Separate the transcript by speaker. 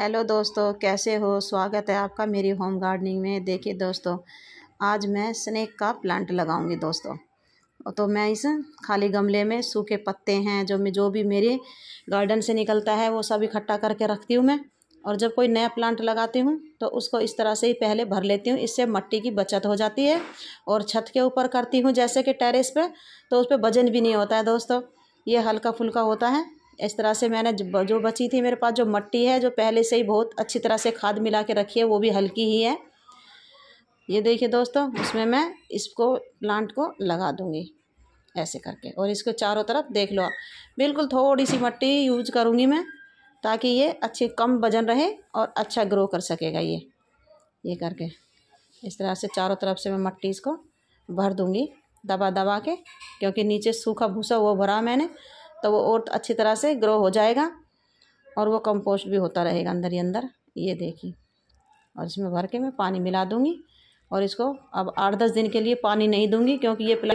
Speaker 1: hello दोस्तों कैसे हो स्वागत है आपका मेरी होम गार्डनिंग में देखिए दोस्तों आज मैं स्नेक का प्लांट लगाऊंगी दोस्तों तो मैं इस खाली गमले में सूखे पत्ते हैं जो मैं जो भी मेरे गार्डन से निकलता है वो सब इकट्ठा करके रखती हूँ मैं और जब कोई नया प्लांट लगाती हूँ तो उसको इस तरह से ही पहले भर लेती हूँ इससे मिट्टी की बचत हो जाती है और छत के ऊपर करती हूँ जैसे कि टेरेस पर तो उस पर वजन भी नहीं होता है दोस्तों ये हल्का फुल्का होता है इस तरह से मैंने जो बची थी मेरे पास जो मट्टी है जो पहले से ही बहुत अच्छी तरह से खाद मिला के रखी है वो भी हल्की ही है ये देखिए दोस्तों उसमें मैं इसको प्लांट को लगा दूँगी ऐसे करके और इसको चारों तरफ देख लो आप बिल्कुल थोड़ी सी मट्टी यूज करूँगी मैं ताकि ये अच्छे कम वजन रहे और अच्छा ग्रो कर सकेगा ये ये करके इस तरह से चारों तरफ से मैं मट्टी इसको भर दूँगी दबा दबा के क्योंकि नीचे सूखा भूसा वो भरा मैंने तो वो और अच्छी तरह से ग्रो हो जाएगा और वो कंपोस्ट भी होता रहेगा अंदर ही अंदर ये देखिए और इसमें भर के मैं पानी मिला दूँगी और इसको अब आठ दस दिन के लिए पानी नहीं दूँगी क्योंकि ये प्लग